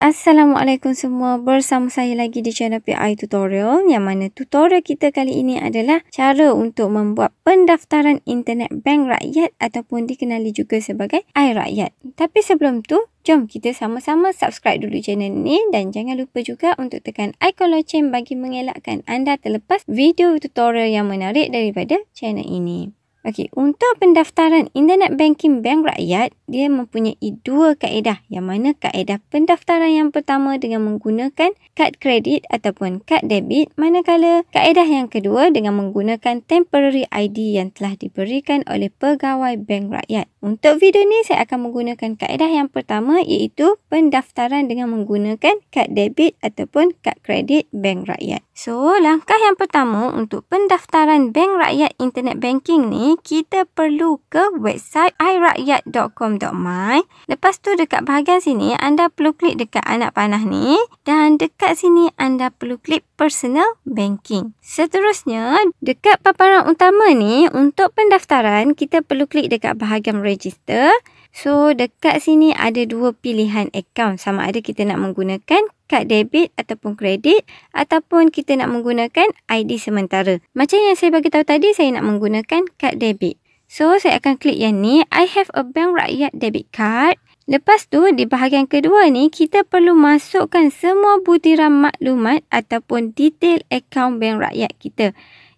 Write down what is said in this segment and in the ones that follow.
Assalamualaikum semua. Bersama saya lagi di channel PI Tutorial yang mana tutorial kita kali ini adalah cara untuk membuat pendaftaran internet bank rakyat ataupun dikenali juga sebagai Rakyat. Tapi sebelum tu, jom kita sama-sama subscribe dulu channel ini dan jangan lupa juga untuk tekan ikon loceng bagi mengelakkan anda terlepas video tutorial yang menarik daripada channel ini. Okey, untuk pendaftaran internet banking bank rakyat, dia mempunyai dua kaedah. Yang mana kaedah pendaftaran yang pertama dengan menggunakan kad kredit ataupun kad debit, manakala kaedah yang kedua dengan menggunakan temporary ID yang telah diberikan oleh pegawai bank rakyat. Untuk video ni saya akan menggunakan kaedah yang pertama iaitu pendaftaran dengan menggunakan kad debit ataupun kad kredit bank rakyat. So, langkah yang pertama untuk pendaftaran Bank Rakyat Internet Banking ni, kita perlu ke website airakyat.com.my. Lepas tu dekat bahagian sini, anda perlu klik dekat anak panah ni dan dekat sini anda perlu klik personal banking. Seterusnya, dekat paparan utama ni, untuk pendaftaran, kita perlu klik dekat bahagian register. So dekat sini ada dua pilihan account sama ada kita nak menggunakan kad debit ataupun kredit ataupun kita nak menggunakan ID sementara. Macam yang saya bagi tahu tadi saya nak menggunakan kad debit. So saya akan klik yang ni I have a bank rakyat debit card. Lepas tu di bahagian kedua ni kita perlu masukkan semua butiran maklumat ataupun detail account bank rakyat kita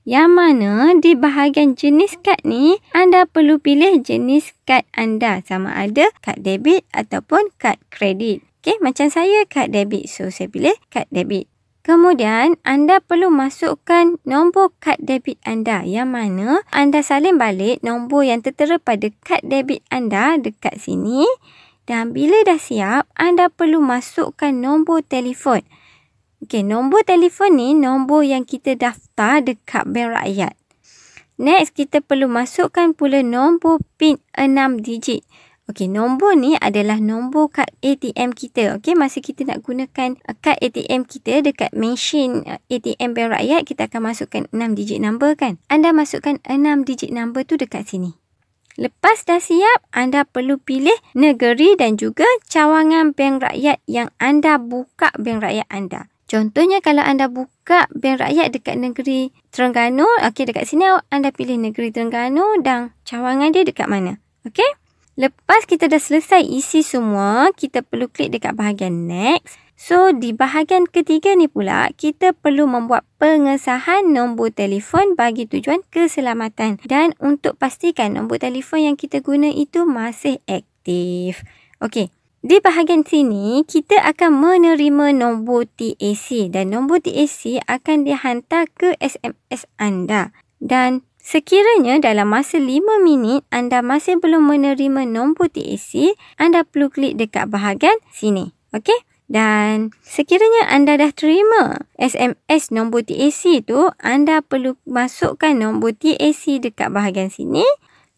yang mana di bahagian jenis kad ni anda perlu pilih jenis kad anda sama ada kad debit ataupun kad kredit. Okey, macam saya kad debit. So, saya pilih kad debit. Kemudian, anda perlu masukkan nombor kad debit anda yang mana anda salin balik nombor yang tertera pada kad debit anda dekat sini. Dan bila dah siap, anda perlu masukkan nombor telefon. Okey, nombor telefon ni nombor yang kita daftar dekat Bank Rakyat. Next, kita perlu masukkan pula nombor PIN 6 digit. Okey, nombor ni adalah nombor kad ATM kita. Okey, masa kita nak gunakan uh, kad ATM kita dekat mesin uh, ATM Bank Rakyat, kita akan masukkan 6 digit number kan? Anda masukkan 6 digit number tu dekat sini. Lepas dah siap, anda perlu pilih negeri dan juga cawangan bank rakyat yang anda buka bank rakyat anda. Contohnya kalau anda buka bank rakyat dekat negeri Terengganu, okey dekat sini anda pilih negeri Terengganu dan cawangan dia dekat mana. Okey? Lepas kita dah selesai isi semua, kita perlu klik dekat bahagian next. So, di bahagian ketiga ni pula, kita perlu membuat pengesahan nombor telefon bagi tujuan keselamatan dan untuk pastikan nombor telefon yang kita guna itu masih aktif. Okey, di bahagian sini, kita akan menerima nombor TAC dan nombor TAC akan dihantar ke SMS anda. Dan sekiranya dalam masa 5 minit anda masih belum menerima nombor TAC, anda perlu klik dekat bahagian sini. Okey? Dan sekiranya anda dah terima SMS nombor TAC tu, anda perlu masukkan nombor TAC dekat bahagian sini.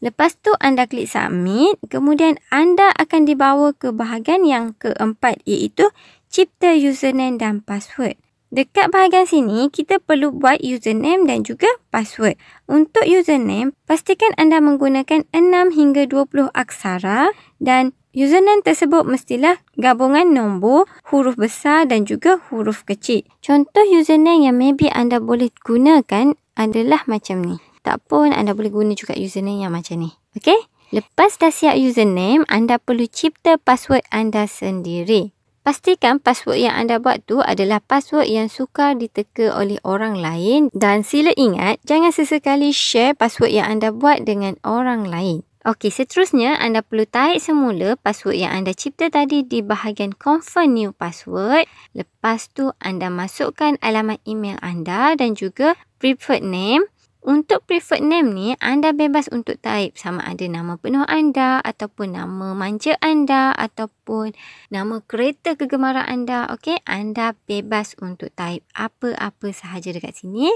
Lepas tu anda klik submit, kemudian anda akan dibawa ke bahagian yang keempat iaitu cipta username dan password. Dekat bahagian sini, kita perlu buat username dan juga password. Untuk username, pastikan anda menggunakan 6 hingga 20 aksara dan username tersebut mestilah gabungan nombor, huruf besar dan juga huruf kecil. Contoh username yang maybe anda boleh gunakan adalah macam ni. Tak pun anda boleh guna juga username yang macam ni. Okey? Lepas dah siap username, anda perlu cipta password anda sendiri. Pastikan password yang anda buat tu adalah password yang sukar diteka oleh orang lain dan sila ingat jangan sesekali share password yang anda buat dengan orang lain. Okey, seterusnya anda perlu taik semula password yang anda cipta tadi di bahagian confirm new password. Lepas tu anda masukkan alamat email anda dan juga preferred name untuk preferred name ni, anda bebas untuk type sama ada nama penuh anda ataupun nama manja anda ataupun nama kereta kegemaran anda. Okey, anda bebas untuk type apa-apa sahaja dekat sini.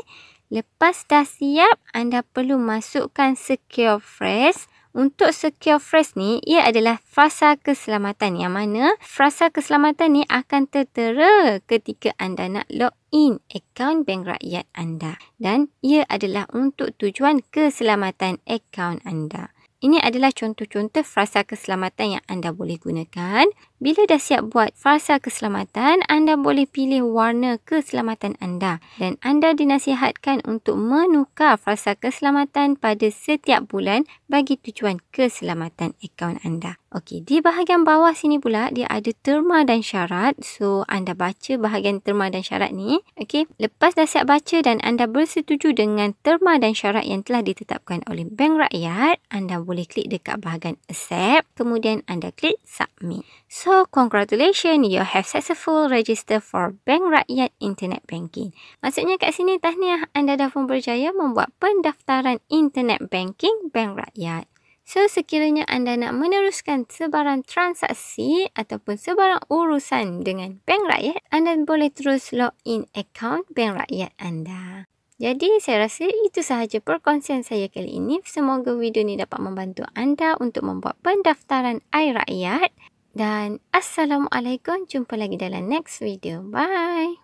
Lepas dah siap, anda perlu masukkan secure phrase untuk Secure phrase ni, ia adalah frasa keselamatan yang mana frasa keselamatan ni akan tertera ketika anda nak log in akaun bank rakyat anda dan ia adalah untuk tujuan keselamatan akaun anda. Ini adalah contoh-contoh frasa keselamatan yang anda boleh gunakan. Bila dah siap buat fasa keselamatan, anda boleh pilih warna keselamatan anda dan anda dinasihatkan untuk menukar fasa keselamatan pada setiap bulan bagi tujuan keselamatan akaun anda. Okey, di bahagian bawah sini pula dia ada terma dan syarat. So, anda baca bahagian terma dan syarat ni. Okey, lepas dah siap baca dan anda bersetuju dengan terma dan syarat yang telah ditetapkan oleh Bank Rakyat, anda boleh klik dekat bahagian accept. Kemudian anda klik submit. So, So, congratulations, you have successful register for Bank Rakyat Internet Banking. Maksudnya kat sini tahniah anda dah pun berjaya membuat pendaftaran Internet Banking Bank Rakyat. So, sekiranya anda nak meneruskan sebarang transaksi ataupun sebarang urusan dengan Bank Rakyat, anda boleh terus log in account Bank Rakyat anda. Jadi saya rasa itu sahaja perkongsian saya kali ini. Semoga video ni dapat membantu anda untuk membuat pendaftaran air rakyat. Dan Assalamualaikum. Jumpa lagi dalam next video. Bye.